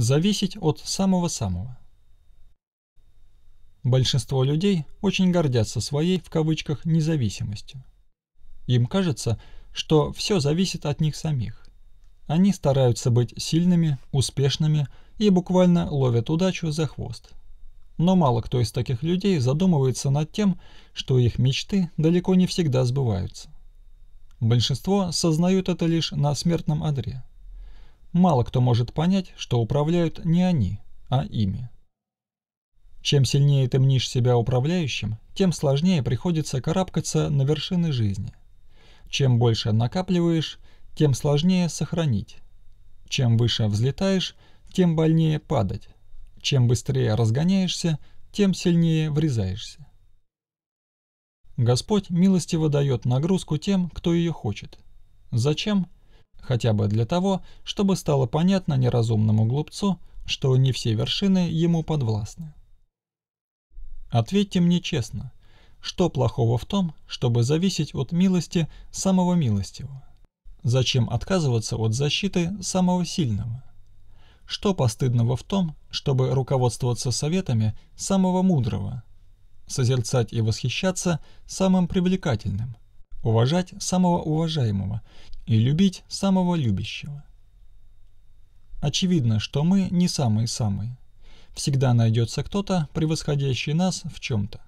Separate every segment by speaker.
Speaker 1: зависеть от самого-самого. Большинство людей очень гордятся своей, в кавычках, независимостью. Им кажется, что все зависит от них самих. Они стараются быть сильными, успешными и буквально ловят удачу за хвост. Но мало кто из таких людей задумывается над тем, что их мечты далеко не всегда сбываются. Большинство сознают это лишь на смертном одре – мало кто может понять, что управляют не они, а ими. Чем сильнее ты мнишь себя управляющим, тем сложнее приходится карабкаться на вершины жизни. Чем больше накапливаешь, тем сложнее сохранить. Чем выше взлетаешь, тем больнее падать. Чем быстрее разгоняешься, тем сильнее врезаешься. Господь милостиво дает нагрузку тем, кто ее хочет. Зачем? хотя бы для того, чтобы стало понятно неразумному глупцу, что не все вершины ему подвластны. Ответьте мне честно, что плохого в том, чтобы зависеть от милости самого милостивого? Зачем отказываться от защиты самого сильного? Что постыдного в том, чтобы руководствоваться советами самого мудрого? Созерцать и восхищаться самым привлекательным, уважать самого уважаемого и любить самого любящего. Очевидно, что мы не самые-самые. Всегда найдется кто-то, превосходящий нас в чем-то.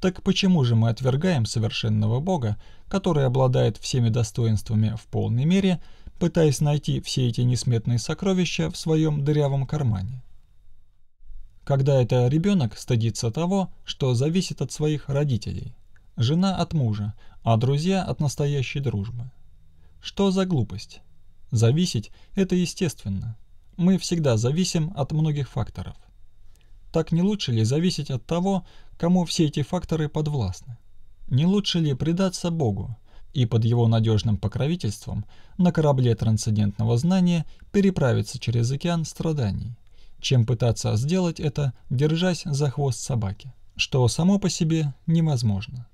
Speaker 1: Так почему же мы отвергаем совершенного Бога, который обладает всеми достоинствами в полной мере, пытаясь найти все эти несметные сокровища в своем дырявом кармане? Когда это ребенок стыдится того, что зависит от своих родителей, жена от мужа, а друзья от настоящей дружбы – что за глупость? Зависеть – это естественно. Мы всегда зависим от многих факторов. Так не лучше ли зависеть от того, кому все эти факторы подвластны? Не лучше ли предаться Богу и под его надежным покровительством на корабле трансцендентного знания переправиться через океан страданий, чем пытаться сделать это, держась за хвост собаки, что само по себе невозможно.